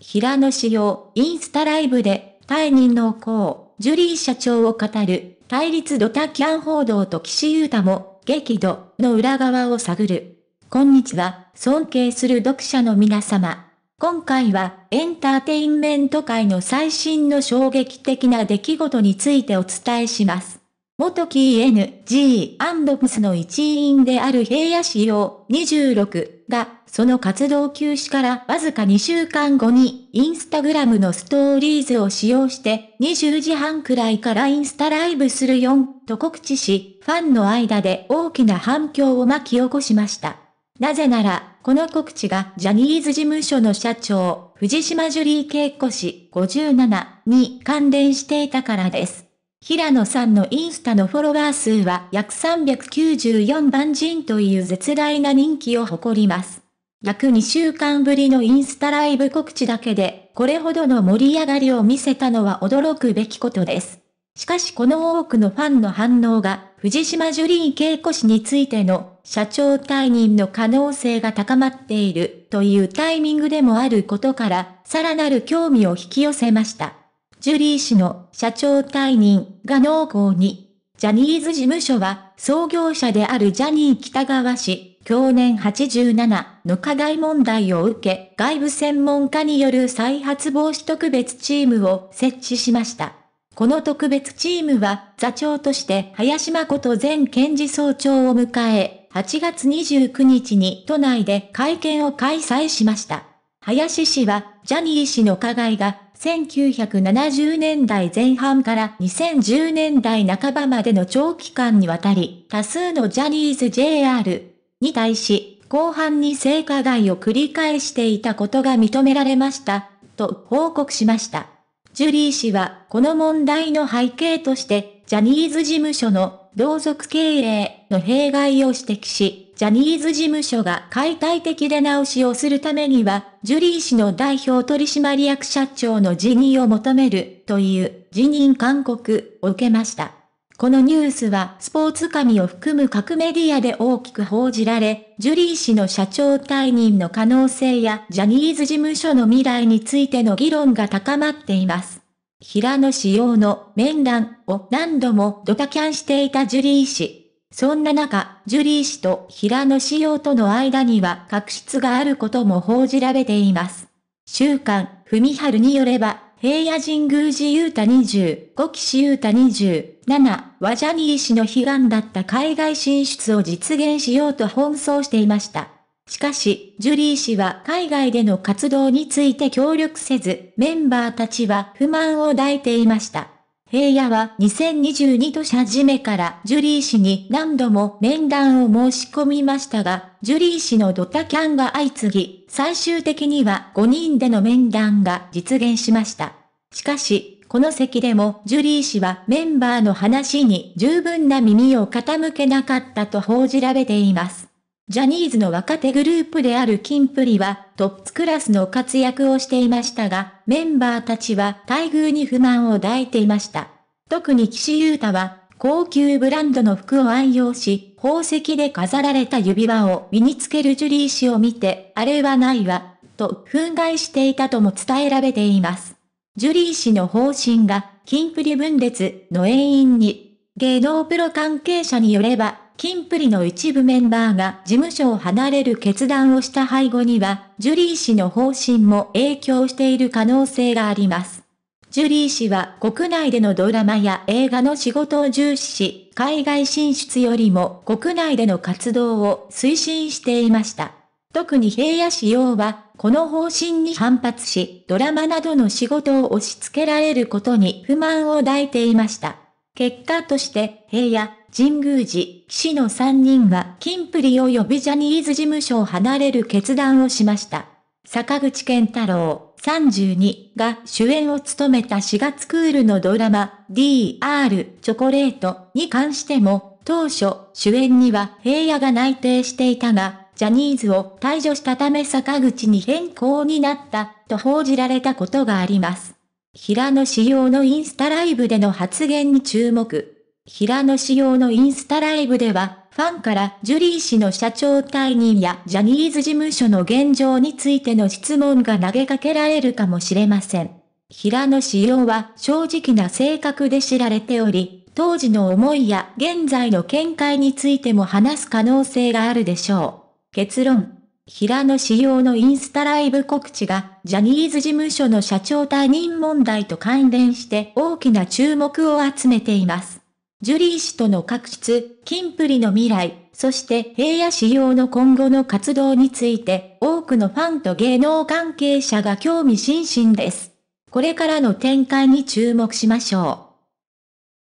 平野紫耀、インスタライブで、退任の功、ジュリー社長を語る、対立ドタキャン報道と岸優太も、激怒の裏側を探る。こんにちは、尊敬する読者の皆様。今回は、エンターテインメント界の最新の衝撃的な出来事についてお伝えします。元 KNG& ムスの一員である平野市要26が、その活動休止からわずか2週間後に、インスタグラムのストーリーズを使用して、20時半くらいからインスタライブする4と告知し、ファンの間で大きな反響を巻き起こしました。なぜなら、この告知がジャニーズ事務所の社長、藤島ジュリー恵子氏57に関連していたからです。平野さんのインスタのフォロワー数は約394万人という絶大な人気を誇ります。約2週間ぶりのインスタライブ告知だけで、これほどの盛り上がりを見せたのは驚くべきことです。しかしこの多くのファンの反応が、藤島ジュリー景子氏についての社長退任の可能性が高まっているというタイミングでもあることから、さらなる興味を引き寄せました。ジュリー氏の社長退任が濃厚に。ジャニーズ事務所は創業者であるジャニー北川氏、去年87の課題問題を受け、外部専門家による再発防止特別チームを設置しました。この特別チームは座長として林誠前検事総長を迎え、8月29日に都内で会見を開催しました。林氏は、ジャニー氏の加害が1970年代前半から2010年代半ばまでの長期間にわたり、多数のジャニーズ JR に対し、後半に性加害を繰り返していたことが認められました、と報告しました。ジュリー氏は、この問題の背景として、ジャニーズ事務所の同族経営の弊害を指摘し、ジャニーズ事務所が解体的出直しをするためには、ジュリー氏の代表取締役社長の辞任を求めるという辞任勧告を受けました。このニュースはスポーツ紙を含む各メディアで大きく報じられ、ジュリー氏の社長退任の可能性やジャニーズ事務所の未来についての議論が高まっています。平野氏用の面談を何度もドタキャンしていたジュリー氏。そんな中、ジュリー氏と平野紫耀との間には確執があることも報じられています。週刊、文春によれば、平野神宮寺ゆうた20、五騎士ゆうた20、7、ワジャニー氏の悲願だった海外進出を実現しようと奔走していました。しかし、ジュリー氏は海外での活動について協力せず、メンバーたちは不満を抱いていました。平野は2022年初めからジュリー氏に何度も面談を申し込みましたが、ジュリー氏のドタキャンが相次ぎ、最終的には5人での面談が実現しました。しかし、この席でもジュリー氏はメンバーの話に十分な耳を傾けなかったと報じられています。ジャニーズの若手グループであるキンプリはトップクラスの活躍をしていましたが、メンバーたちは待遇に不満を抱いていました。特に岸優太は、高級ブランドの服を愛用し、宝石で飾られた指輪を身につけるジュリー氏を見て、あれはないわ、と憤慨していたとも伝えられています。ジュリー氏の方針が、キンプリ分裂の永因に、芸能プロ関係者によれば、キンプリの一部メンバーが事務所を離れる決断をした背後には、ジュリー氏の方針も影響している可能性があります。ジュリー氏は国内でのドラマや映画の仕事を重視し、海外進出よりも国内での活動を推進していました。特に平野仕様は、この方針に反発し、ドラマなどの仕事を押し付けられることに不満を抱いていました。結果として、平野、神宮寺、岸の3人は金プリ及びジャニーズ事務所を離れる決断をしました。坂口健太郎32が主演を務めた4月クールのドラマ DR チョコレートに関しても当初主演には平野が内定していたがジャニーズを退場したため坂口に変更になったと報じられたことがあります。平野紫耀のインスタライブでの発言に注目。平野紫耀のインスタライブでは、ファンからジュリー氏の社長退任やジャニーズ事務所の現状についての質問が投げかけられるかもしれません。平野紫耀は正直な性格で知られており、当時の思いや現在の見解についても話す可能性があるでしょう。結論。平野仕様のインスタライブ告知が、ジャニーズ事務所の社長退任問題と関連して大きな注目を集めています。ジュリー氏との確執、金プリの未来、そして平野仕様の今後の活動について、多くのファンと芸能関係者が興味津々です。これからの展開に注目しましょう。